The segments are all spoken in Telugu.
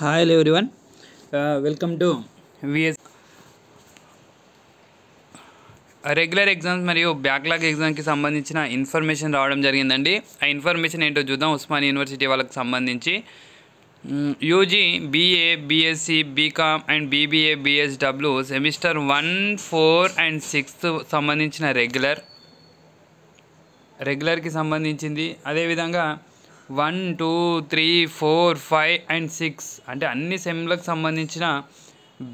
hi one welcome to VS regular exams మరియు బ్యాక్లాగ్ ఎగ్జామ్కి సంబంధించిన ఇన్ఫర్మేషన్ రావడం జరిగిందండి ఆ ఇన్ఫర్మేషన్ ఏంటో చూద్దాం ఉస్మాన్ యూనివర్సిటీ వాళ్ళకి సంబంధించి UG BA BSc BCom and BBA BSW semester one four and sixth సంబంధించిన రెగ్యులర్ రెగ్యులర్కి సంబంధించింది అదేవిధంగా one two three four five and six అంటే అన్ని సెమ్లకు సంబంధించిన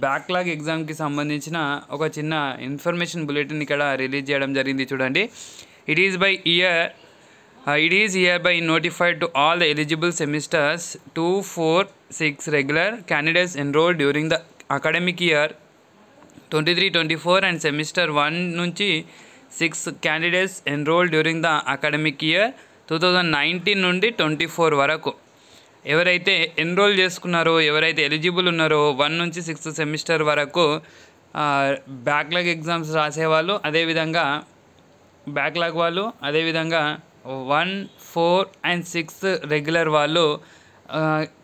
బ్యాక్లాగ్ ఎగ్జామ్కి సంబంధించిన ఒక చిన్న ఇన్ఫర్మేషన్ బులెటిన్ ఇక్కడ రిలీజ్ చేయడం జరిగింది చూడండి it is by year it is year by notified to all the eligible semesters two four six regular candidates enrol during the academic year twenty three twenty four and semester one నుంచి six candidates enrol during the academic year two thousand nineteen నుండి ట్వంటీ ఫోర్ వరకు ఎవరైతే ఎన్రోల్ చేసుకున్నారో ఎవరైతే ఎలిజిబుల్ ఉన్నారో వన్ నుంచి సిక్స్త్ సెమిస్టర్ వరకు బ్యాక్లాగ్ ఎగ్జామ్స్ రాసేవాళ్ళు అదేవిధంగా బ్యాక్లాగ్ వాళ్ళు అదేవిధంగా one four and sixth regular వాళ్ళు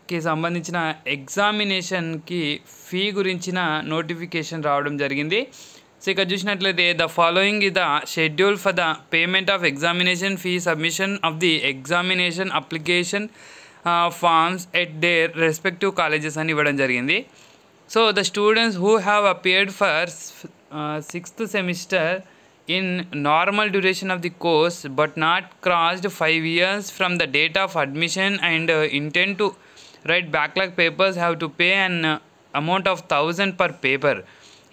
కి సంబంధించిన ఎగ్జామినేషన్కి ఫీ గురించిన నోటిఫికేషన్ రావడం జరిగింది సో ఇక్కడ చూసినట్లయితే the following is the schedule for the payment of examination fee submission of the examination application forms at the respective colleges అని ఇవ్వడం జరిగింది so the students who have appeared for sixth semester in normal duration of the course but not crossed five years from the date of admission and intent to write backlog papers have to pay an amount of thousand per paper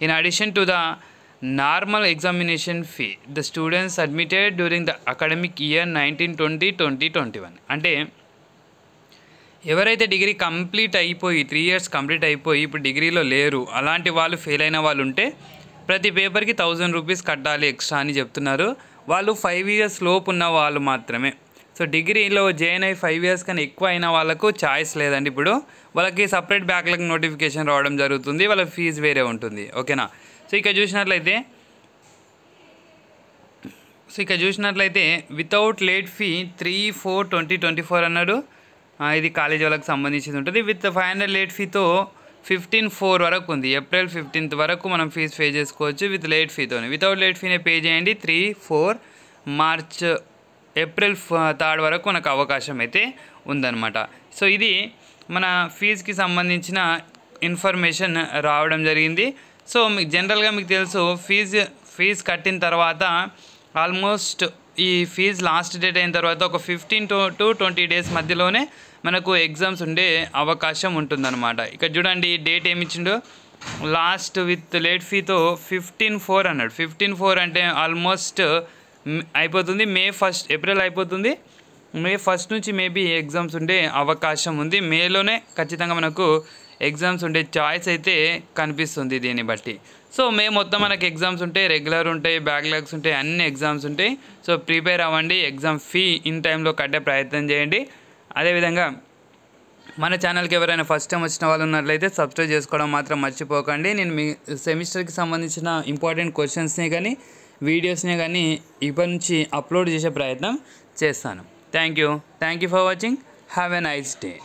in addition to the normal examination fee the students admitted during the academic year nineteen twenty twenty twenty one అంటే ఎవరైతే డిగ్రీ కంప్లీట్ అయిపోయి త్రీ ఇయర్స్ కంప్లీట్ అయిపోయి ఇప్పుడు డిగ్రీలో లేరు అలాంటి వాళ్ళు ఫెయిల్ అయిన వాళ్ళు ఉంటే ప్రతి పేపర్కి థౌజండ్ రూపీస్ కట్టాలి ఎక్స్ట్రా అని చెప్తున్నారు వాళ్ళు ఫైవ్ ఇయర్స్ లోపు ఉన్న వాళ్ళు మాత్రమే సో డిగ్రీలో జాయిన్ అయ్యి ఫైవ్ ఇయర్స్ కన్నా ఎక్కువ అయిన వాళ్ళకు ఛాయిస్ లేదండి ఇప్పుడు వాళ్ళకి సపరేట్ బ్యాక్లకు నోటిఫికేషన్ రావడం జరుగుతుంది వాళ్ళ ఫీజు వేరే ఉంటుంది ఓకేనా సో ఇక్కడ చూసినట్లయితే సో ఇక్కడ చూసినట్లయితే without late fee three four twenty twenty four అన్నాడు ఇది కాలేజ్ వాళ్ళకి సంబంధించింది ఉంటుంది విత్ ఫైవ్ హండ్రెడ్ లేట్ ఫీతో ఫిఫ్టీన్ ఫోర్ వరకు ఉంది ఏప్రిల్ ఫిఫ్టీన్త్ వరకు మనం ఫీజు పే చేసుకోవచ్చు విత్ లేట్ ఫీతో వితౌట్ లేట్ ఫీనే పే చేయండి three four March April third వరకు మనకు అవకాశం అయితే ఉందన్నమాట సో ఇది మన ఫీజుకి సంబంధించిన ఇన్ఫర్మేషన్ రావడం జరిగింది సో మీకు జనరల్గా మీకు తెలుసు ఫీజు ఫీజు కట్టిన తర్వాత ఆల్మోస్ట్ ఈ ఫీజు లాస్ట్ డేట్ అయిన తర్వాత ఒక fifteen to to twenty days మధ్యలోనే మనకు ఎగ్జామ్స్ ఉండే అవకాశం ఉంటుందన్నమాట ఇక్కడ చూడండి డేట్ ఏమి ఇచ్చిండో లాస్ట్ విత్ లేట్ ఫీతో ఫిఫ్టీన్ ఫోర్ అన్నాడు ఫిఫ్టీన్ ఫోర్ అంటే ఆల్మోస్ట్ అయిపోతుంది మే ఫస్ట్ ఏప్రిల్ అయిపోతుంది మే ఫస్ట్ నుంచి మేబీ ఎగ్జామ్స్ ఉండే అవకాశం ఉంది మేలోనే ఖచ్చితంగా మనకు ఎగ్జామ్స్ ఉండే చాయిస్ అయితే కనిపిస్తుంది దీన్ని బట్టి సో మే మొత్తం మనకి ఎగ్జామ్స్ ఉంటాయి రెగ్యులర్ ఉంటాయి బ్యాక్లాగ్స్ ఉంటాయి అన్ని ఎగ్జామ్స్ ఉంటాయి సో ప్రిపేర్ అవ్వండి ఎగ్జామ్ ఫీ ఇన్ టైంలో కట్టే ప్రయత్నం చేయండి అదేవిధంగా మన ఛానల్కి ఎవరైనా ఫస్ట్ టైం వచ్చిన వాళ్ళు ఉన్నట్లయితే సబ్స్క్రైబ్ చేసుకోవడం మాత్రం మర్చిపోకండి నేను మీ సెమిస్టర్కి సంబంధించిన ఇంపార్టెంట్ క్వశ్చన్స్ని కానీ వీడియోస్ని కానీ ఇప్పటి నుంచి అప్లోడ్ చేసే ప్రయత్నం చేస్తాను thank you thank you for watching have a nice day